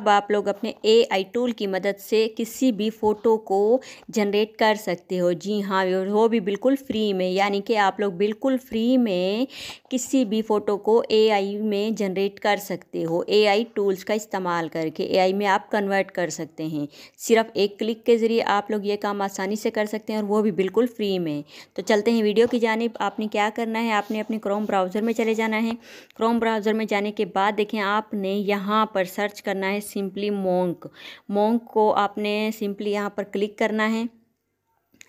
अब आप लोग अपने ए आई टूल की मदद से किसी भी फ़ोटो को जनरेट कर सकते हो जी हाँ वो भी बिल्कुल फ्री में यानी कि आप लोग बिल्कुल फ्री में किसी भी फ़ोटो को ए आई में जनरेट कर सकते हो ए आई टूल्स का इस्तेमाल करके ए आई में आप कन्वर्ट कर सकते हैं सिर्फ एक क्लिक के ज़रिए आप लोग ये काम आसानी से कर सकते हैं और वो भी बिल्कुल फ्री में तो चलते हैं वीडियो की जानब आपने क्या करना है आपने अपने क्रोम ब्राउज़र में चले जाना है क्रोम ब्राउज़र में जाने के बाद देखें आपने यहाँ पर सर्च करना है सिंपली मोंक मोंक को आपने सिंपली यहाँ पर क्लिक करना है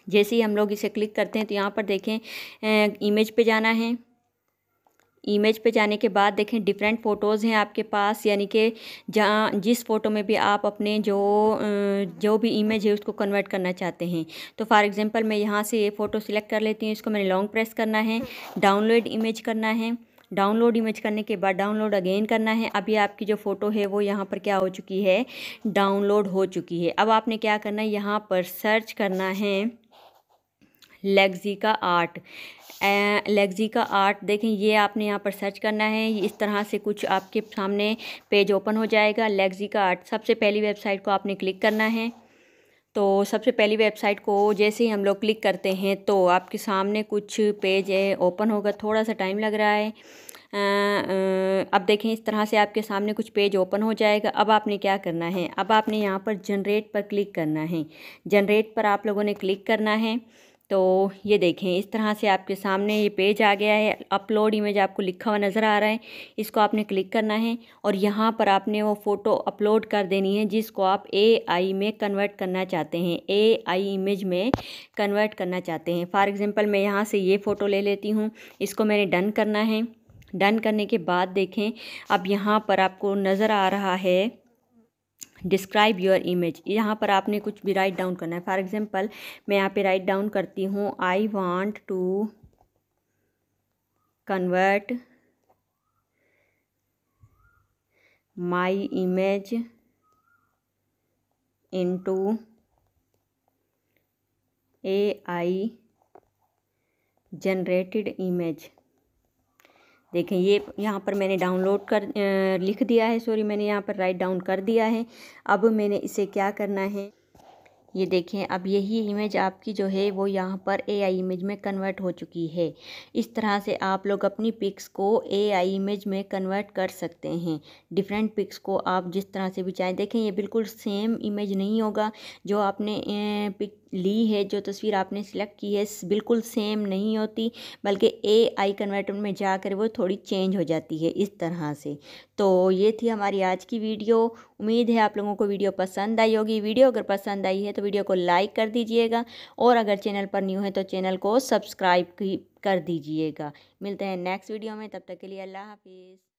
जैसे ही हम लोग इसे क्लिक करते हैं तो यहाँ पर देखें इमेज पे जाना है इमेज पे जाने के बाद देखें डिफरेंट फ़ोटोज़ हैं आपके पास यानी कि जहाँ जिस फ़ोटो में भी आप अपने जो जो भी इमेज है उसको कन्वर्ट करना चाहते हैं तो फॉर एग्ज़ाम्पल मैं यहाँ से ये फ़ोटो सिलेक्ट कर लेती हूँ इसको मैंने लॉन्ग प्रेस करना है डाउनलोड इमेज करना है डाउनलोड इमेज करने के बाद डाउनलोड अगेन करना है अभी आपकी जो फ़ोटो है वो यहाँ पर क्या हो चुकी है डाउनलोड हो चुकी है अब आपने क्या करना है यहाँ पर सर्च करना है लेग्जी का आर्ट लेग्जी का आर्ट देखें ये आपने यहाँ पर सर्च करना है इस तरह से कुछ आपके सामने पेज ओपन हो जाएगा लेग्जी का आर्ट सबसे पहली वेबसाइट को आपने क्लिक करना है तो सबसे पहली वेबसाइट को जैसे ही हम लोग क्लिक करते हैं तो आपके सामने कुछ पेज ओपन होगा थोड़ा सा टाइम लग रहा है अब देखें इस तरह से आपके सामने कुछ पेज ओपन हो जाएगा अब आपने क्या करना है अब आपने यहाँ पर जनरेट पर क्लिक करना है जनरेट पर आप लोगों ने क्लिक करना है तो ये देखें इस तरह से आपके सामने ये पेज आ गया है अपलोड इमेज आपको लिखा हुआ नज़र आ रहा है इसको आपने क्लिक करना है और यहाँ पर आपने वो फ़ोटो अपलोड कर देनी है जिसको आप एआई में कन्वर्ट करना चाहते हैं एआई इमेज में कन्वर्ट करना चाहते हैं फॉर एग्ज़ाम्पल मैं यहाँ से ये फ़ोटो ले लेती हूँ इसको मैंने डन करना है डन करने के बाद देखें अब यहाँ पर आपको नज़र आ रहा है डिस्क्राइब योर इमेज यहाँ पर आपने कुछ भी राइट डाउन करना है फॉर एग्ज़ाम्पल मैं यहाँ पे राइट डाउन करती हूँ I want to convert my image into AI generated image देखें ये यहाँ पर मैंने डाउनलोड कर लिख दिया है सॉरी मैंने यहाँ पर राइट डाउन कर दिया है अब मैंने इसे क्या करना है ये देखें अब यही इमेज आपकी जो है वो यहाँ पर एआई इमेज में कन्वर्ट हो चुकी है इस तरह से आप लोग अपनी पिक्स को एआई इमेज में कन्वर्ट कर सकते हैं डिफरेंट पिक्स को आप जिस तरह से भी चाहें देखें ये बिल्कुल सेम इमेज नहीं होगा जो आपने पिक ली है जो तस्वीर आपने सिलेक्ट की है बिल्कुल सेम नहीं होती बल्कि ए आई कन्वर्टर में जाकर वो थोड़ी चेंज हो जाती है इस तरह से तो ये थी हमारी आज की वीडियो उम्मीद है आप लोगों को वीडियो पसंद आई होगी वीडियो अगर पसंद आई है तो वीडियो को लाइक कर दीजिएगा और अगर चैनल पर न्यू है तो चैनल को सब्सक्राइब कर दीजिएगा मिलते हैं नेक्स्ट वीडियो में तब तक के लिए अल्लाह हाफिज़